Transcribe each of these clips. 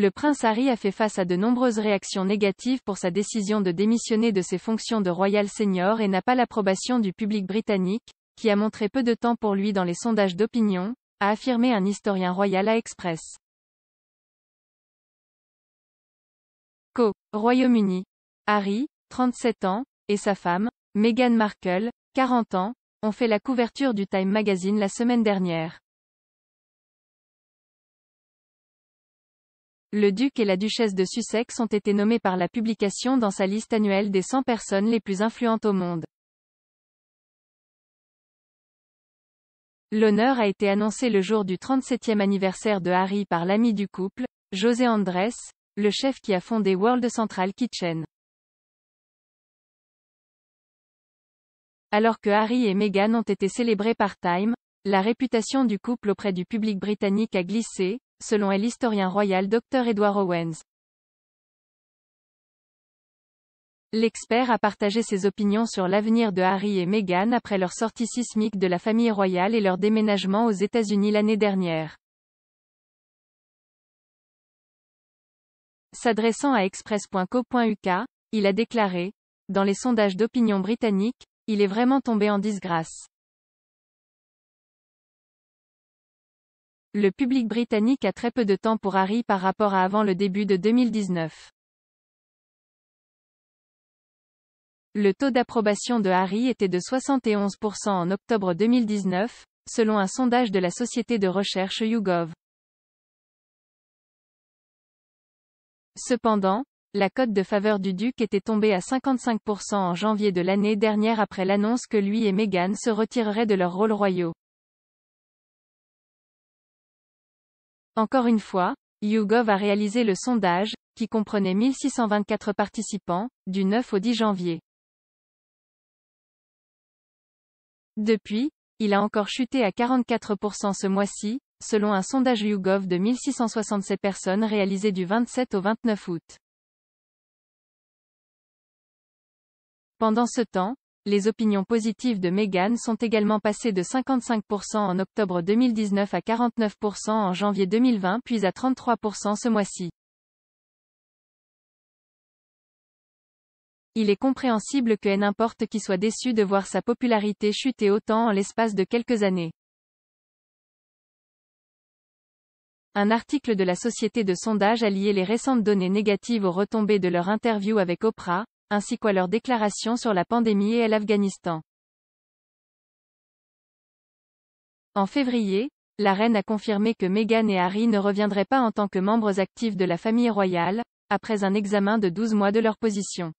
Le prince Harry a fait face à de nombreuses réactions négatives pour sa décision de démissionner de ses fonctions de royal senior et n'a pas l'approbation du public britannique, qui a montré peu de temps pour lui dans les sondages d'opinion, a affirmé un historien royal à Express. Co. Royaume-Uni. Harry, 37 ans, et sa femme, Meghan Markle, 40 ans, ont fait la couverture du Time Magazine la semaine dernière. Le duc et la duchesse de Sussex ont été nommés par la publication dans sa liste annuelle des 100 personnes les plus influentes au monde. L'honneur a été annoncé le jour du 37e anniversaire de Harry par l'ami du couple, José Andrés, le chef qui a fondé World Central Kitchen. Alors que Harry et Meghan ont été célébrés par Time, la réputation du couple auprès du public britannique a glissé, selon l'historien royal Dr Edward Owens. L'expert a partagé ses opinions sur l'avenir de Harry et Meghan après leur sortie sismique de la famille royale et leur déménagement aux États-Unis l'année dernière. S'adressant à express.co.uk, il a déclaré, dans les sondages d'opinion britanniques, il est vraiment tombé en disgrâce. Le public britannique a très peu de temps pour Harry par rapport à avant le début de 2019. Le taux d'approbation de Harry était de 71% en octobre 2019, selon un sondage de la société de recherche YouGov. Cependant, la cote de faveur du duc était tombée à 55% en janvier de l'année dernière après l'annonce que lui et Meghan se retireraient de leurs rôles royaux. Encore une fois, YouGov a réalisé le sondage, qui comprenait 1624 participants, du 9 au 10 janvier. Depuis, il a encore chuté à 44% ce mois-ci, selon un sondage YouGov de 1667 personnes réalisé du 27 au 29 août. Pendant ce temps, les opinions positives de Meghan sont également passées de 55% en octobre 2019 à 49% en janvier 2020 puis à 33% ce mois-ci. Il est compréhensible que n'importe qui soit déçu de voir sa popularité chuter autant en l'espace de quelques années. Un article de la société de sondage a lié les récentes données négatives aux retombées de leur interview avec Oprah, ainsi qu'à leur déclaration sur la pandémie et à l'Afghanistan. En février, la reine a confirmé que Meghan et Harry ne reviendraient pas en tant que membres actifs de la famille royale, après un examen de 12 mois de leur position.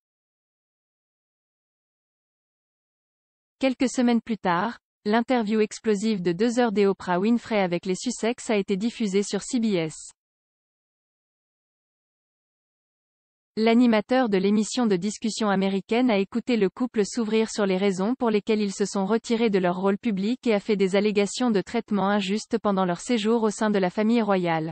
Quelques semaines plus tard, l'interview explosive de deux heures d'Oprah Winfrey avec les Sussex a été diffusée sur CBS. L'animateur de l'émission de discussion américaine a écouté le couple s'ouvrir sur les raisons pour lesquelles ils se sont retirés de leur rôle public et a fait des allégations de traitement injuste pendant leur séjour au sein de la famille royale.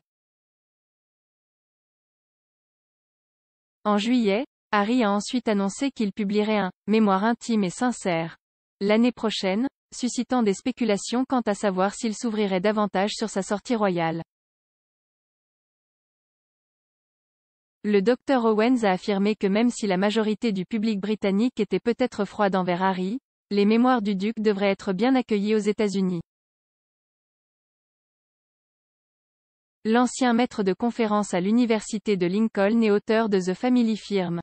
En juillet, Harry a ensuite annoncé qu'il publierait un mémoire intime et sincère l'année prochaine, suscitant des spéculations quant à savoir s'il s'ouvrirait davantage sur sa sortie royale. Le docteur Owens a affirmé que même si la majorité du public britannique était peut-être froide envers Harry, les mémoires du duc devraient être bien accueillies aux États-Unis. L'ancien maître de conférence à l'université de Lincoln et auteur de The Family Firm.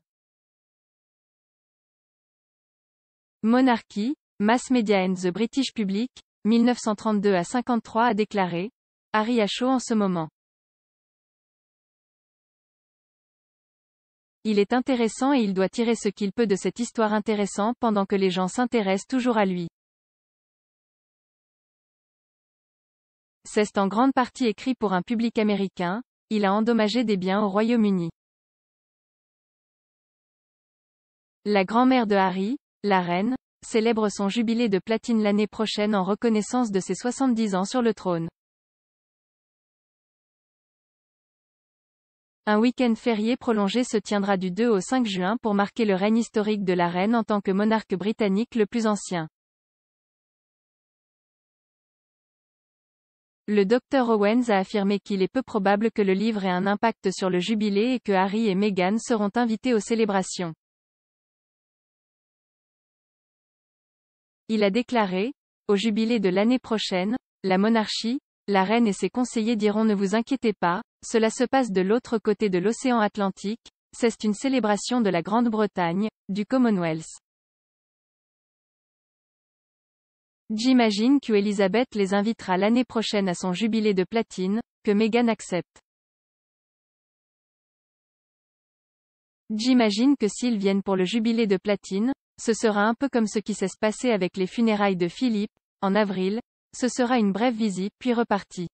Monarchie, Mass Media and the British Public, 1932 à 53 a déclaré, Harry a chaud en ce moment. Il est intéressant et il doit tirer ce qu'il peut de cette histoire intéressante pendant que les gens s'intéressent toujours à lui. C'est en grande partie écrit pour un public américain, il a endommagé des biens au Royaume-Uni. La grand-mère de Harry, la reine, célèbre son jubilé de platine l'année prochaine en reconnaissance de ses 70 ans sur le trône. Un week-end férié prolongé se tiendra du 2 au 5 juin pour marquer le règne historique de la reine en tant que monarque britannique le plus ancien. Le docteur Owens a affirmé qu'il est peu probable que le livre ait un impact sur le jubilé et que Harry et Meghan seront invités aux célébrations. Il a déclaré, au jubilé de l'année prochaine, la monarchie, la reine et ses conseillers diront ne vous inquiétez pas, cela se passe de l'autre côté de l'océan Atlantique, c'est une célébration de la Grande-Bretagne, du Commonwealth. J'imagine que Elisabeth les invitera l'année prochaine à son jubilé de platine, que Meghan accepte. J'imagine que s'ils viennent pour le jubilé de platine, ce sera un peu comme ce qui s'est passé avec les funérailles de Philippe, en avril, ce sera une brève visite, puis reparti.